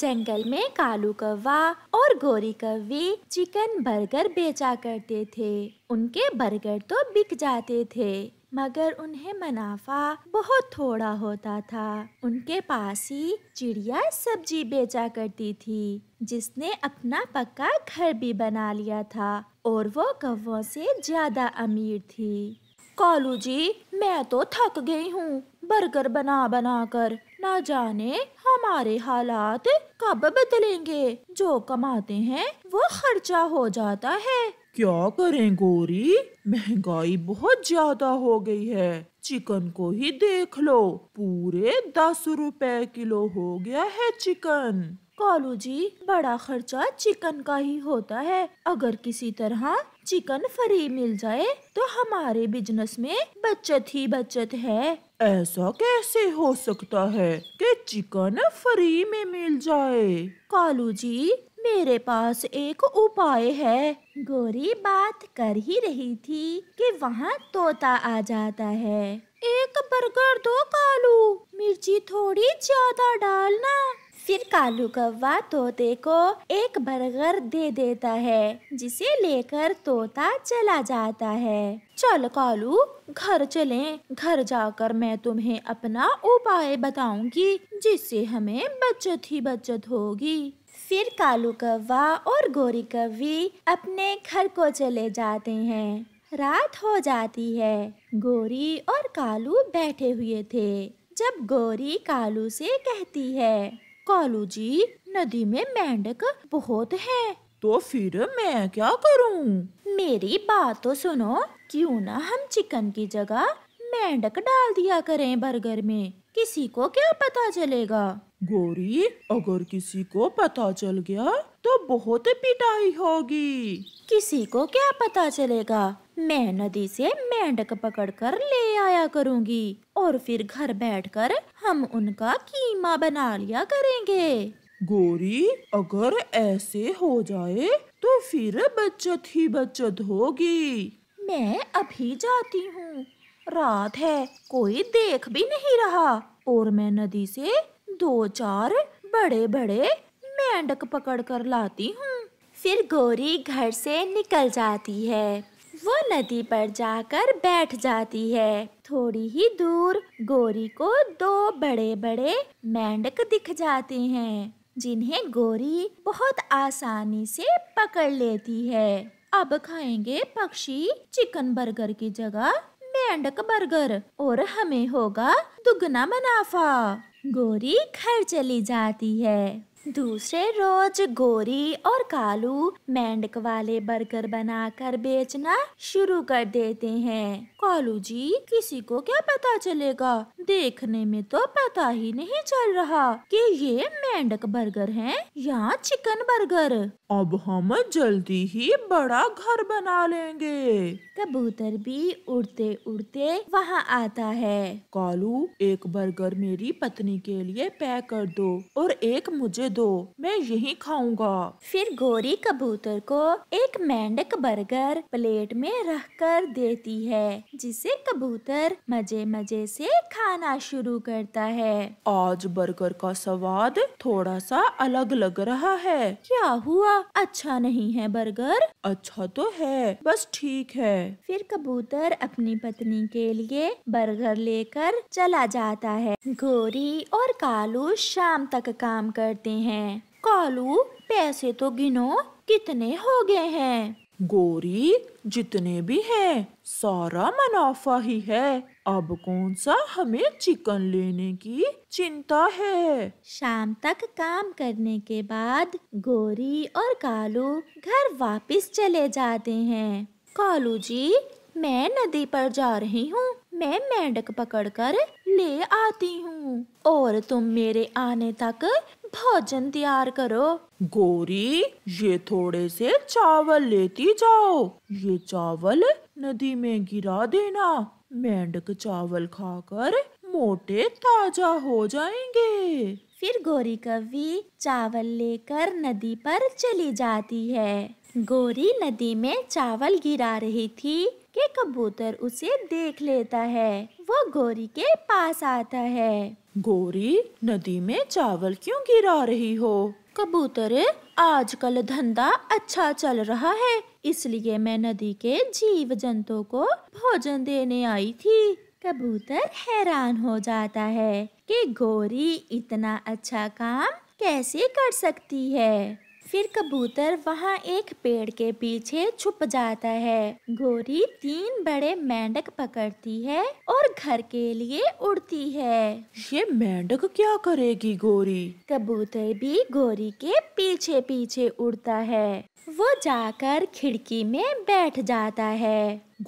जंगल में कालू कौवा और गोरी कौवे चिकन बर्गर बेचा करते थे उनके बर्गर तो बिक जाते थे मगर उन्हें मुनाफा बहुत थोड़ा होता था उनके पास ही चिड़िया सब्जी बेचा करती थी जिसने अपना पक्का घर भी बना लिया था और वो कौवों से ज्यादा अमीर थी कालू जी मैं तो थक गई हूँ बर्गर बना बना कर ना जाने हमारे हालात कब बदलेंगे जो कमाते हैं वो खर्चा हो जाता है क्या करें गोरी महंगाई बहुत ज्यादा हो गई है चिकन को ही देख लो पूरे दस रुपए किलो हो गया है चिकन कालू जी बड़ा खर्चा चिकन का ही होता है अगर किसी तरह चिकन फ्री मिल जाए तो हमारे बिजनेस में बचत ही बचत है ऐसा कैसे हो सकता है कि चिकन फ्री में मिल जाए कालू जी मेरे पास एक उपाय है गोरी बात कर ही रही थी कि वहाँ तोता आ जाता है एक बर्गर दो कालू मिर्ची थोड़ी ज्यादा डालना फिर कालू कौवा तोते को एक बर्गर दे देता है जिसे लेकर तोता चला जाता है चल कालू घर चले घर जाकर मैं तुम्हें अपना उपाय बताऊंगी जिससे हमें बचत ही बचत होगी फिर कालू कौवा और गोरी कौवी अपने घर को चले जाते हैं रात हो जाती है गोरी और कालू बैठे हुए थे जब गोरी कालू से कहती है कालू जी नदी में मेंढक बहुत है तो फिर मैं क्या करूं? मेरी बात तो सुनो क्यों ना हम चिकन की जगह मेंढक डाल दिया करें बर्गर में किसी को क्या पता चलेगा गोरी अगर किसी को पता चल गया तो बहुत पिटाई होगी किसी को क्या पता चलेगा मैं नदी से मेंढक पकड़कर ले आया करूँगी और फिर घर बैठकर हम उनका कीमा बना लिया करेंगे गोरी अगर ऐसे हो जाए तो फिर बचत ही बचत होगी मैं अभी जाती हूँ रात है कोई देख भी नहीं रहा और मैं नदी से दो चार बड़े बड़े मेंढक पकड़ कर लाती हूँ फिर गोरी घर से निकल जाती है वो नदी पर जाकर बैठ जाती है थोड़ी ही दूर गोरी को दो बड़े बड़े मेंढक दिख जाते हैं जिन्हें गोरी बहुत आसानी से पकड़ लेती है अब खाएंगे पक्षी चिकन बर्गर की जगह मेंढक बर्गर और हमें होगा दुगना मुनाफा गोरी घर चली जाती है दूसरे रोज गोरी और कालू मेंढक वाले बर्गर बनाकर बेचना शुरू कर देते हैं कालू जी किसी को क्या पता चलेगा देखने में तो पता ही नहीं चल रहा कि ये मेंढक बर्गर हैं या चिकन बर्गर अब हम जल्दी ही बड़ा घर बना लेंगे कबूतर भी उड़ते उड़ते वहाँ आता है कालू एक बर्गर मेरी पत्नी के लिए पैक कर दो और एक मुझे दो मैं यही खाऊंगा फिर गोरी कबूतर को एक मेंढक बर्गर प्लेट में रख कर देती है जिसे कबूतर मजे मजे से खाना शुरू करता है आज बर्गर का स्वाद थोड़ा सा अलग लग रहा है क्या हुआ अच्छा नहीं है बर्गर अच्छा तो है बस ठीक है फिर कबूतर अपनी पत्नी के लिए बर्गर लेकर चला जाता है गोरी और कालू शाम तक काम करते हैं कालू पैसे तो गिनो कितने हो गए हैं गोरी जितने भी हैं सारा मुनाफा ही है अब कौन सा हमें चिकन लेने की चिंता है शाम तक काम करने के बाद गोरी और कालू घर वापस चले जाते हैं कालू जी मैं नदी पर जा रही हूँ मैं मेंढक पकड़कर ले आती हूँ और तुम मेरे आने तक भोजन तैयार करो गोरी ये थोड़े से चावल लेती जाओ ये चावल नदी में गिरा देना मेंढक चावल खाकर मोटे ताजा हो जाएंगे फिर गोरी कवि चावल लेकर नदी पर चली जाती है गोरी नदी में चावल गिरा रही थी कि कबूतर उसे देख लेता है वो गौरी के पास आता है गौरी नदी में चावल क्यों गिरा रही हो कबूतर आजकल धंधा अच्छा चल रहा है इसलिए मैं नदी के जीव जंतु को भोजन देने आई थी कबूतर हैरान हो जाता है कि गोरी इतना अच्छा काम कैसे कर सकती है फिर कबूतर वहाँ एक पेड़ के पीछे छुप जाता है गोरी तीन बड़े मेंढक पकड़ती है और घर के लिए उड़ती है ये मेंढक क्या करेगी गोरी कबूतर भी गोरी के पीछे पीछे उड़ता है वो जाकर खिड़की में बैठ जाता है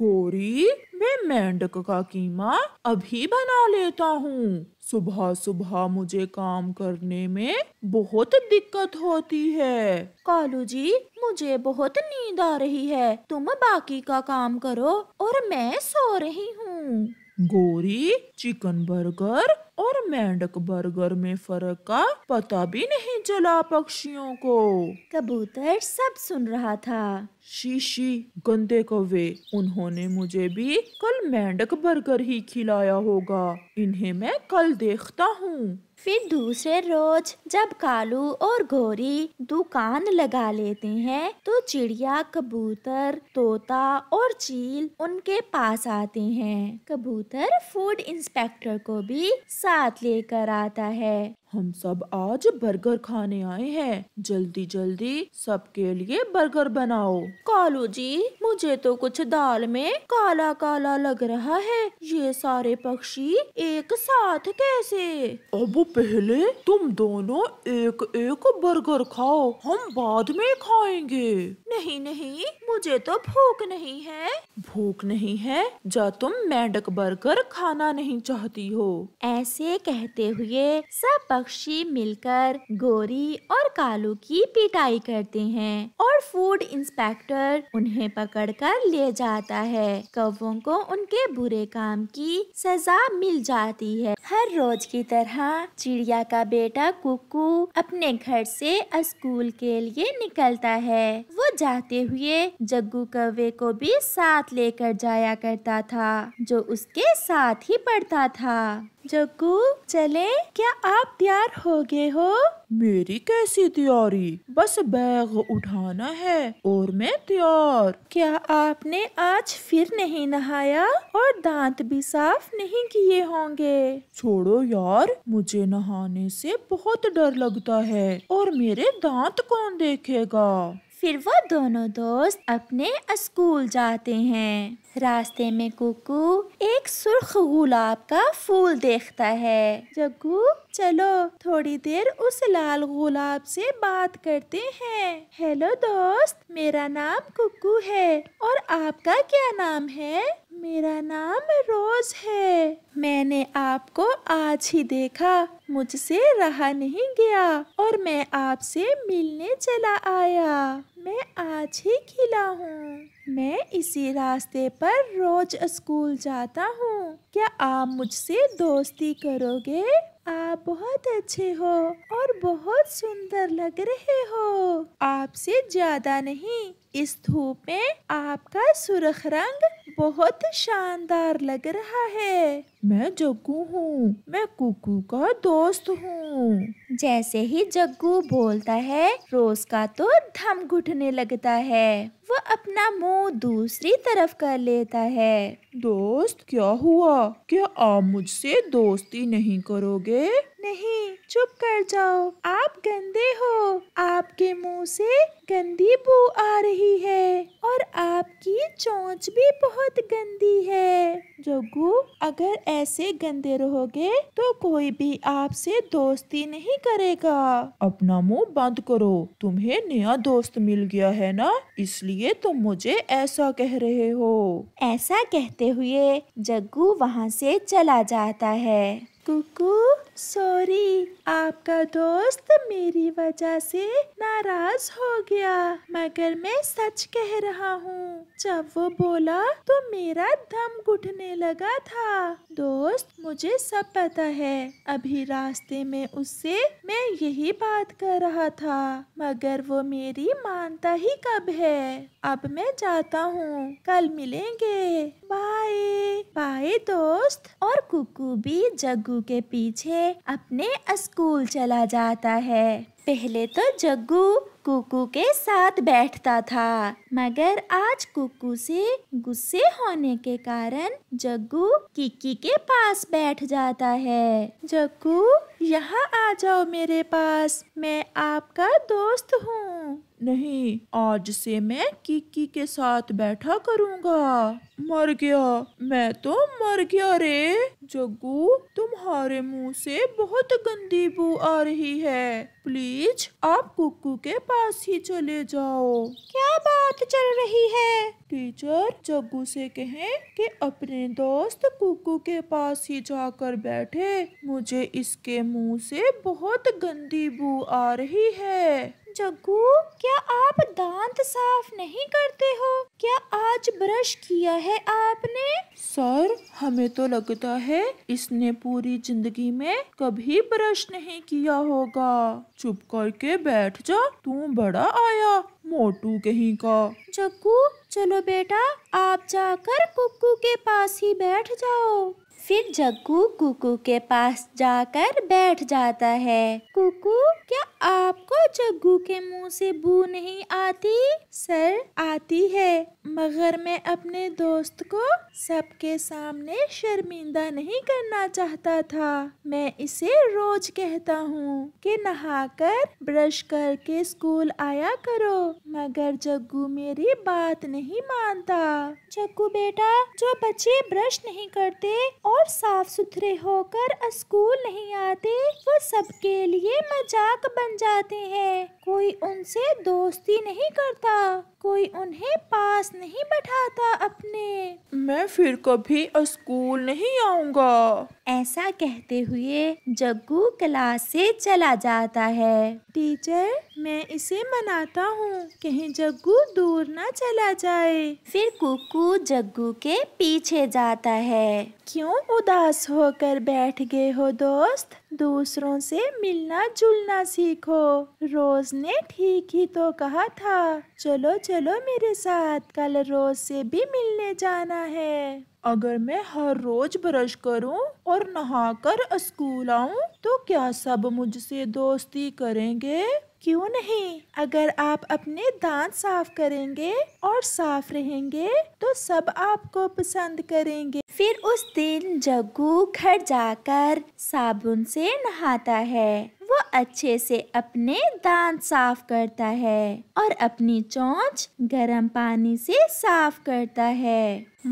गोरी मैं मेंढक का कीमा अभी बना लेता हूँ सुबह सुबह मुझे काम करने में बहुत दिक्कत होती है कालू जी मुझे बहुत नींद आ रही है तुम बाकी का काम करो और मैं सो रही हूँ गोरी चिकन बर्गर और मेंढक बर्गर में फर्क का पता भी नहीं चला पक्षियों को कबूतर सब सुन रहा था शीशी गंदे कौवे उन्होंने मुझे भी कल मेंढक बर्गर ही खिलाया होगा इन्हें मैं कल देखता हूँ फिर दूसरे रोज जब कालू और गोरी दुकान लगा लेते हैं तो चिड़िया कबूतर तोता और चील उनके पास आते हैं कबूतर फूड इंस्पेक्टर को भी साथ लेकर आता है हम सब आज बर्गर खाने आए हैं जल्दी जल्दी सबके लिए बर्गर बनाओ कालू जी मुझे तो कुछ दाल में काला काला लग रहा है ये सारे पक्षी एक साथ कैसे अब पहले तुम दोनों एक एक बर्गर खाओ हम बाद में खाएंगे नहीं नहीं मुझे तो भूख नहीं है भूख नहीं है जा तुम मेंढक बर्गर खाना नहीं चाहती हो ऐसे कहते हुए सब पक्षी मिलकर गोरी और कालू की पिटाई करते हैं और फूड इंस्पेक्टर उन्हें पकड़कर ले जाता है कौवों को उनके बुरे काम की सजा मिल जाती है हर रोज की तरह चिड़िया का बेटा कुकू अपने घर से स्कूल के लिए निकलता है वो जाते हुए जग्गू कव्वे को भी साथ लेकर जाया करता था जो उसके साथ ही पढ़ता था जग्गू चले क्या आप तैयार हो गए हो मेरी कैसी तैयारी बस बैग उठाना है और मैं तैयार क्या आपने आज फिर नहीं नहाया और दांत भी साफ नहीं किए होंगे छोड़ो यार मुझे नहाने से बहुत डर लगता है और मेरे दांत कौन देखेगा फिर वो दोनों दोस्त अपने स्कूल जाते हैं रास्ते में कुकू एक सुर्ख गुलाब का फूल देखता है जग्गू चलो थोड़ी देर उस लाल गुलाब से बात करते हैं हेलो दोस्त मेरा नाम कुकू है और आपका क्या नाम है मेरा नाम रोज है मैंने आपको आज ही देखा मुझसे रहा नहीं गया और मैं आपसे मिलने चला आया मैं आज ही खिला हूँ मैं इसी रास्ते पर रोज स्कूल जाता हूँ क्या आप मुझसे दोस्ती करोगे आप बहुत अच्छे हो और बहुत सुंदर लग रहे हो आपसे ज्यादा नहीं इस धूप में आपका सुरख रंग बहुत शानदार लग रहा है मैं जग्गू हूँ मैं कुकू का दोस्त हूँ जैसे ही जग्गू बोलता है रोज का तो धम घुटने लगता है वो अपना मुंह दूसरी तरफ कर लेता है दोस्त क्या हुआ क्या आप मुझसे दोस्ती नहीं करोगे नहीं चुप कर जाओ आप गंदे हो आपके मुंह से गंदी बू आ रही है और आपकी चोंच भी बहुत गंदी है जग्गू अगर ऐसे गंदे रहोगे तो कोई भी आपसे दोस्ती नहीं करेगा अपना मुंह बंद करो तुम्हें नया दोस्त मिल गया है ना इसलिए तुम मुझे ऐसा कह रहे हो ऐसा कहते हुए जग्गू वहाँ से चला जाता है कुकू सॉरी आपका दोस्त मेरी वजह से नाराज हो गया मगर मैं सच कह रहा हूँ जब वो बोला तो मेरा दम घुटने लगा था दोस्त मुझे सब पता है अभी रास्ते में उससे मैं यही बात कर रहा था मगर वो मेरी मानता ही कब है अब मैं जाता हूँ कल मिलेंगे बाय बाय दोस्त और कुकू भी जगू जग्गू के पीछे अपने स्कूल चला जाता है पहले तो जग्गू कुकू के साथ बैठता था मगर आज कुकू से गुस्से होने के कारण जग्गू किकी के पास बैठ जाता है जग्गू यहाँ आ जाओ मेरे पास मैं आपका दोस्त हूँ नहीं आज से मैं किक्की के साथ बैठा करूँगा मर गया मैं तो मर गया रे जग्गू तुम्हारे मुंह से बहुत गंदी बू आ रही है प्लीज आप कुकू के पास ही चले जाओ क्या बात चल रही है टीचर जग्गू से कहें कि अपने दोस्त कुक्कू के पास ही जाकर बैठे मुझे इसके मुंह से बहुत गंदी बू आ रही है जग्गू क्या आप दांत साफ नहीं करते हो क्या आज ब्रश किया है आपने सर हमें तो लगता है इसने पूरी जिंदगी में कभी ब्रश नहीं किया होगा चुप करके बैठ जा तू बड़ा आया मोटू कहीं का जग्गू चलो बेटा आप जाकर कुकू के पास ही बैठ जाओ फिर जग्गू कुकू के पास जाकर बैठ जाता है कुकू क्या आपको जग्गू के मुंह से बू नहीं आती सर आती है मगर मैं अपने दोस्त को सबके सामने शर्मिंदा नहीं करना चाहता था मैं इसे रोज कहता हूँ कि नहाकर ब्रश करके स्कूल आया करो मगर जग्गू मेरी बात नहीं मानता जग्गू बेटा जो बच्चे ब्रश नहीं करते और और साफ सुथरे होकर स्कूल नहीं आते वो सबके लिए मजाक बन जाते हैं कोई उनसे दोस्ती नहीं करता कोई उन्हें पास नहीं बैठाता अपने मैं फिर कभी स्कूल नहीं आऊँगा ऐसा कहते हुए जग्गू क्लास से चला जाता है टीचर मैं इसे मनाता हूँ कहीं जग्गू दूर ना चला जाए फिर कुकू जग्गू के पीछे जाता है क्यों उदास होकर बैठ गए हो दोस्त दूसरों से मिलना जुलना सीखो रोज ने ठीक ही तो कहा था चलो चलो मेरे साथ कल रोज से भी मिलने जाना है अगर मैं हर रोज ब्रश करूं और नहाकर स्कूल आऊं तो क्या सब मुझसे दोस्ती करेंगे क्यों नहीं अगर आप अपने दांत साफ करेंगे और साफ रहेंगे तो सब आपको पसंद करेंगे फिर उस दिन जग्गू घर जाकर साबुन से नहाता है वो अच्छे से अपने दांत साफ करता है और अपनी चोंच गर्म पानी से साफ करता है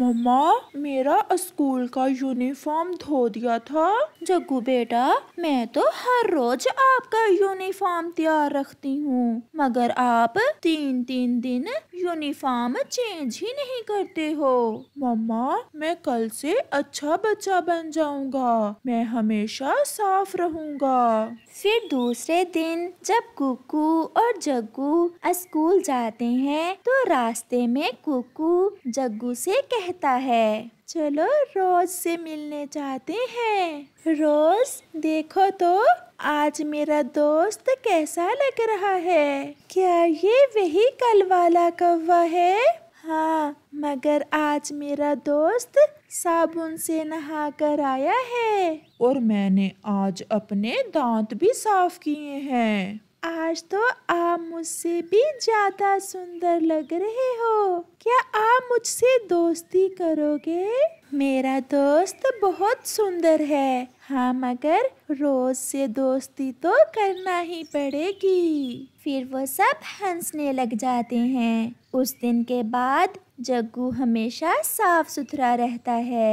मम्मा मेरा स्कूल का यूनिफॉर्म धो दिया था जग्गू बेटा मैं तो हर रोज आपका यूनिफॉर्म तैयार रखती हूँ मगर आप तीन तीन दिन यूनिफॉर्म चेंज ही नहीं करते हो मम्मा मैं कल से अच्छा बच्चा बन जाऊंगा मैं हमेशा साफ रहूंगा फिर दूसरे दिन जब कुकू और जग्गू स्कूल जाते हैं तो रास्ते में कुकू जग्गू से कह कहता है चलो रोज से मिलने जाते हैं रोज देखो तो आज मेरा दोस्त कैसा लग रहा है क्या ये वही कल वाला कौवा है हाँ मगर आज मेरा दोस्त साबुन से नहा कर आया है और मैंने आज अपने दांत भी साफ किए हैं आज तो आप मुझसे भी ज्यादा सुंदर लग रहे हो क्या आप मुझसे दोस्ती करोगे मेरा दोस्त बहुत सुंदर है हाँ मगर रोज से दोस्ती तो करना ही पड़ेगी फिर वो सब हंसने लग जाते हैं उस दिन के बाद जग्गू हमेशा साफ सुथरा रहता है